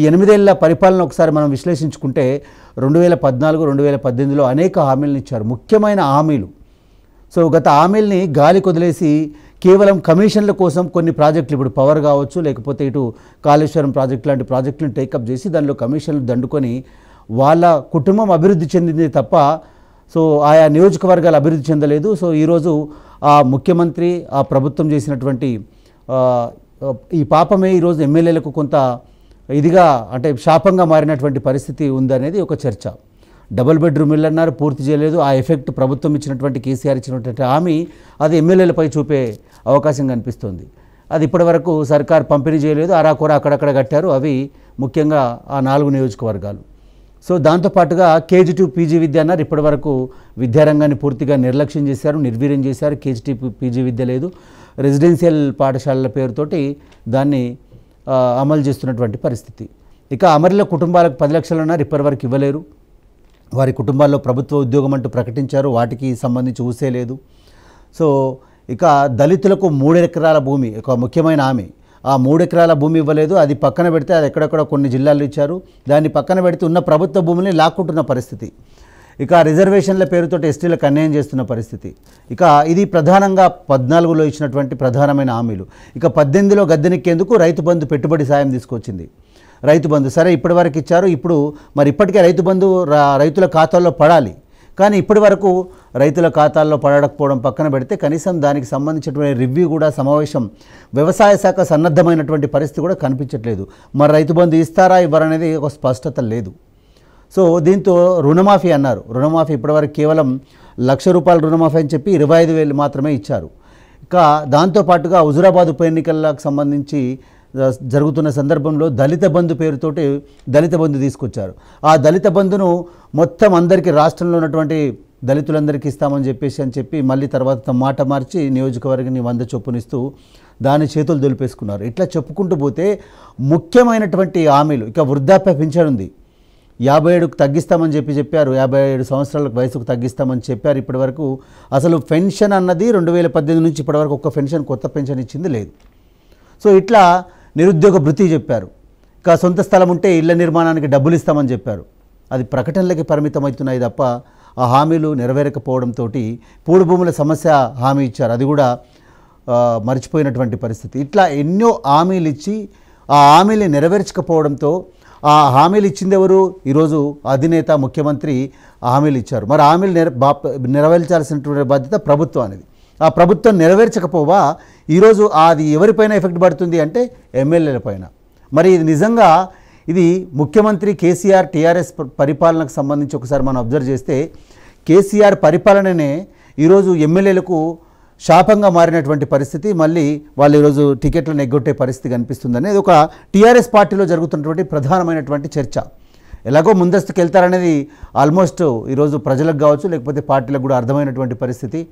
ఈ ఎనిమిదేళ్ల పరిపాలన ఒకసారి మనం విశ్లేషించుకుంటే రెండు వేల పద్నాలుగు రెండు వేల పద్దెనిమిదిలో అనేక హామీలను ఇచ్చారు ముఖ్యమైన హామీలు సో గత హామీల్ని గాలి కొదిలేసి కేవలం కమిషన్ల కోసం కొన్ని ప్రాజెక్టులు ఇప్పుడు పవర్ కావచ్చు లేకపోతే ఇటు కాళేశ్వరం ప్రాజెక్టు లాంటి ప్రాజెక్టులను టేకప్ చేసి దానిలో కమిషన్లు దండుకొని వాళ్ళ కుటుంబం అభివృద్ధి చెందింది తప్ప సో ఆయా నియోజకవర్గాలు అభివృద్ధి చెందలేదు సో ఈరోజు ఆ ముఖ్యమంత్రి ఆ ప్రభుత్వం చేసినటువంటి ఈ పాపమే ఈరోజు ఎమ్మెల్యేలకు కొంత ఇదిగా అంటే శాపంగా మారినటువంటి పరిస్థితి ఉందనేది ఒక చర్చ డబుల్ బెడ్రూమ్ ఇల్లు అన్నారు పూర్తి చేయలేదు ఆ ఎఫెక్ట్ ప్రభుత్వం ఇచ్చినటువంటి కేసీఆర్ ఇచ్చినటువంటి హామీ అది ఎమ్మెల్యేలపై చూపే అవకాశం కనిపిస్తుంది అది ఇప్పటివరకు సర్కార్ పంపిణీ చేయలేదు అరాకొర అక్కడక్కడ కట్టారు అవి ముఖ్యంగా ఆ నాలుగు నియోజకవర్గాలు సో దాంతోపాటుగా కేజీ టూ పీజీ విద్య అన్నారు ఇప్పటివరకు విద్యారంగాన్ని పూర్తిగా నిర్లక్ష్యం చేశారు నిర్వీర్యం చేశారు కేజీ పీజీ విద్య లేదు రెసిడెన్షియల్ పాఠశాలల పేరుతోటి దాన్ని అమలు చేస్తున్నటువంటి పరిస్థితి ఇక అమరుల కుటుంబాలకు పది లక్షలన్నా రిపేర్ వరకు ఇవ్వలేరు వారి కుటుంబాల్లో ప్రభుత్వ ఉద్యోగం అంటూ ప్రకటించారు వాటికి సంబంధించి ఊసే లేదు సో ఇక దళితులకు మూడెకరాల భూమి ఒక ముఖ్యమైన ఆమె ఆ మూడెకరాల భూమి ఇవ్వలేదు అది పక్కన పెడితే అది ఎక్కడెక్కడ కొన్ని జిల్లాలు ఇచ్చారు దాన్ని పక్కన పెడితే ఉన్న ప్రభుత్వ భూమిని లాక్కుంటున్న పరిస్థితి ఇక రిజర్వేషన్ల పేరుతో ఎస్టీలకు అన్యాయం చేస్తున్న పరిస్థితి ఇక ఇది ప్రధానంగా పద్నాలుగులో ఇచ్చినటువంటి ప్రధానమైన హామీలు ఇక పద్దెనిమిదిలో గద్దెనెక్కేందుకు రైతు బంధు పెట్టుబడి సాయం తీసుకొచ్చింది రైతు బంధు సరే ఇప్పటి వరకు ఇచ్చారు ఇప్పుడు మరి ఇప్పటికే రైతు బంధు రైతుల ఖాతాల్లో పడాలి కానీ ఇప్పటి వరకు రైతుల ఖాతాల్లో పడకపోవడం పక్కన పెడితే కనీసం దానికి సంబంధించినటువంటి రివ్యూ కూడా సమావేశం వ్యవసాయ శాఖ సన్నద్ధమైనటువంటి పరిస్థితి కూడా కనిపించట్లేదు మరి రైతు బంధు ఇస్తారా ఇవ్వరనేది ఒక స్పష్టత లేదు సో దీంతో రుణమాఫీ అన్నారు రుణమాఫీ ఇప్పటివరకు కేవలం లక్ష రూపాయల రుణమాఫీ అని చెప్పి ఇరవై ఐదు వేలు మాత్రమే ఇచ్చారు ఇంకా దాంతోపాటుగా హుజురాబాద్ ఉప ఎన్నికలకు సంబంధించి జరుగుతున్న సందర్భంలో దళిత బంధు పేరుతోటి దళిత బంధు తీసుకొచ్చారు ఆ దళిత బంధును మొత్తం అందరికీ రాష్ట్రంలో ఉన్నటువంటి దళితులందరికీ ఇస్తామని చెప్పేసి అని చెప్పి మళ్ళీ తర్వాత మాట మార్చి నియోజకవర్గాన్ని వంద చొప్పునిస్తూ దాని చేతులు దొలిపేసుకున్నారు ఇట్లా చెప్పుకుంటూ పోతే ముఖ్యమైనటువంటి హామీలు ఇక వృద్ధాప్య ఉంది యాభై ఏడుకు తగ్గిస్తామని చెప్పి చెప్పారు యాభై ఏడు సంవత్సరాలకు వయసుకు తగ్గిస్తామని చెప్పారు ఇప్పటివరకు అసలు పెన్షన్ అన్నది రెండు వేల పద్దెనిమిది నుంచి ఇప్పటివరకు ఒక్క పెన్షన్ కొత్త పెన్షన్ ఇచ్చింది లేదు సో ఇట్లా నిరుద్యోగ భృతి చెప్పారు ఇక సొంత స్థలం ఉంటే ఇళ్ల నిర్మాణానికి డబ్బులు ఇస్తామని చెప్పారు అది ప్రకటనలకి పరిమితమవుతున్నాయి తప్ప ఆ హామీలు నెరవేరకపోవడంతో పూడు భూముల సమస్య హామీ ఇచ్చారు అది కూడా మర్చిపోయినటువంటి పరిస్థితి ఇట్లా ఎన్నో హామీలు ఇచ్చి ఆ హామీలు నెరవేర్చకపోవడంతో ఆ హామీలు ఇచ్చింది ఎవరు ఈరోజు అధినేత ముఖ్యమంత్రి హామీలు ఇచ్చారు మరి హామీలు నెర నెరవేర్చాల్సినటువంటి బాధ్యత అనేది ఆ ప్రభుత్వం నెరవేర్చకపోవా ఈరోజు అది ఎవరిపైన ఎఫెక్ట్ పడుతుంది అంటే ఎమ్మెల్యేల పైన మరి ఇది నిజంగా ఇది ముఖ్యమంత్రి కేసీఆర్ టీఆర్ఎస్ పరిపాలనకు సంబంధించి ఒకసారి మనం అబ్జర్వ్ చేస్తే కేసీఆర్ పరిపాలననే ఈరోజు ఎమ్మెల్యేలకు శాపంగా మారినటువంటి పరిస్థితి మళ్ళీ వాళ్ళు ఈరోజు టికెట్లను ఎగ్గొట్టే పరిస్థితి కనిపిస్తుంది అనేది ఒక టీఆర్ఎస్ పార్టీలో జరుగుతున్నటువంటి ప్రధానమైనటువంటి చర్చ ఎలాగో ముందస్తుకు వెళ్తారనేది ఆల్మోస్ట్ ఈరోజు ప్రజలకు కావచ్చు లేకపోతే పార్టీలకు కూడా అర్థమైనటువంటి పరిస్థితి